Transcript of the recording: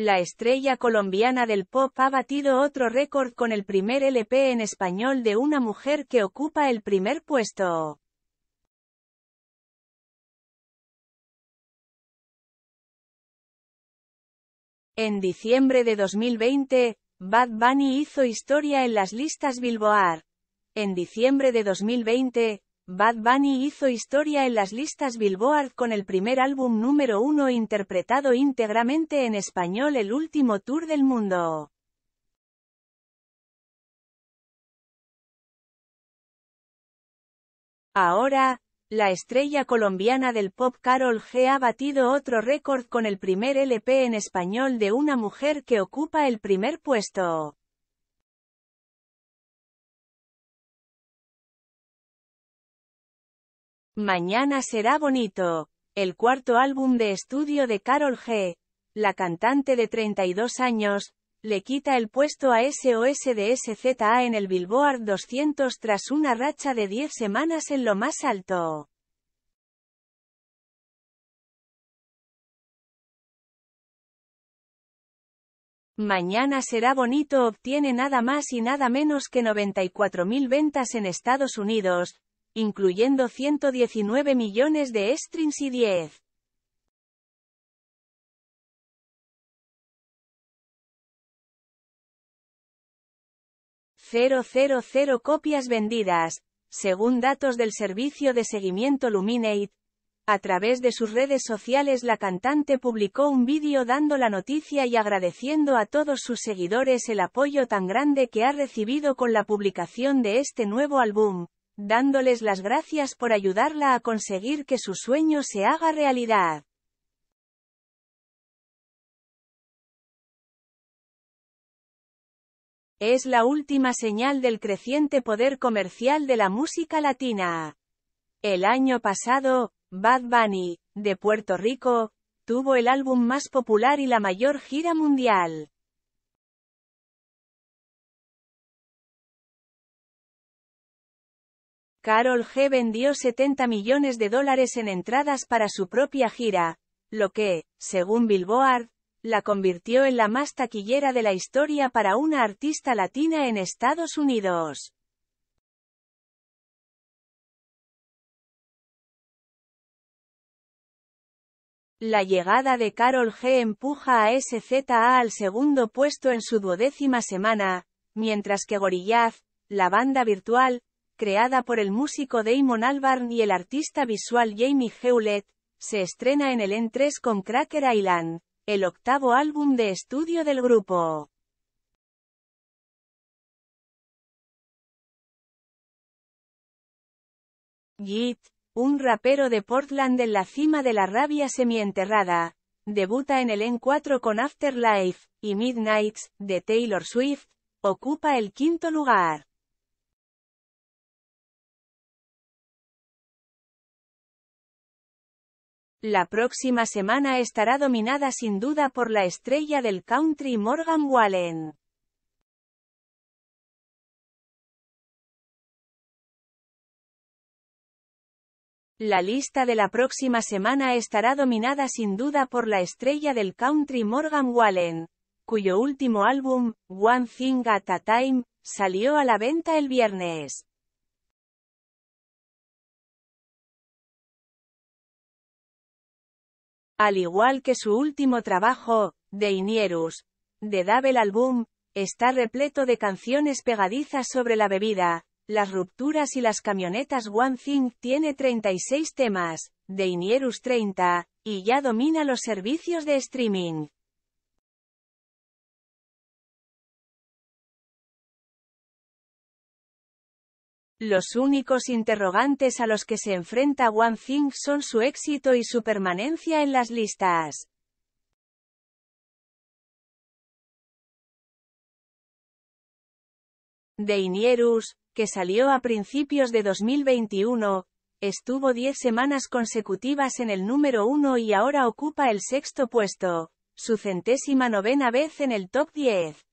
La estrella colombiana del pop ha batido otro récord con el primer LP en español de una mujer que ocupa el primer puesto. En diciembre de 2020, Bad Bunny hizo historia en las listas Billboard. En diciembre de 2020, Bad Bunny hizo historia en las listas Billboard con el primer álbum número uno interpretado íntegramente en español el último tour del mundo. Ahora, la estrella colombiana del pop Carol G ha batido otro récord con el primer LP en español de una mujer que ocupa el primer puesto. Mañana será bonito. El cuarto álbum de estudio de Carol G. La cantante de 32 años, le quita el puesto a SOS de SZA en el Billboard 200 tras una racha de 10 semanas en lo más alto. Mañana será bonito obtiene nada más y nada menos que 94.000 ventas en Estados Unidos, incluyendo 119 millones de strings y 10. .000 copias vendidas, según datos del servicio de seguimiento Luminate. A través de sus redes sociales la cantante publicó un vídeo dando la noticia y agradeciendo a todos sus seguidores el apoyo tan grande que ha recibido con la publicación de este nuevo álbum dándoles las gracias por ayudarla a conseguir que su sueño se haga realidad. Es la última señal del creciente poder comercial de la música latina. El año pasado, Bad Bunny, de Puerto Rico, tuvo el álbum más popular y la mayor gira mundial. Carol G vendió 70 millones de dólares en entradas para su propia gira, lo que, según Billboard, la convirtió en la más taquillera de la historia para una artista latina en Estados Unidos. La llegada de Carol G empuja a SZA al segundo puesto en su duodécima semana, mientras que Gorillaz, la banda virtual, creada por el músico Damon Albarn y el artista visual Jamie Hewlett, se estrena en el e N3 con Cracker Island, el octavo álbum de estudio del grupo. Yeet, un rapero de Portland en la cima de la rabia semienterrada, debuta en el e N4 con Afterlife, y Midnights, de Taylor Swift, ocupa el quinto lugar. La próxima semana estará dominada sin duda por la estrella del country Morgan Wallen. La lista de la próxima semana estará dominada sin duda por la estrella del country Morgan Wallen, cuyo último álbum, One Thing at a Time, salió a la venta el viernes. Al igual que su último trabajo, Inierus, de Double Album, está repleto de canciones pegadizas sobre la bebida, las rupturas y las camionetas One Thing tiene 36 temas, Inierus 30, y ya domina los servicios de streaming. Los únicos interrogantes a los que se enfrenta One Thing son su éxito y su permanencia en las listas. Deinierus, que salió a principios de 2021, estuvo 10 semanas consecutivas en el número 1 y ahora ocupa el sexto puesto, su centésima novena vez en el top 10.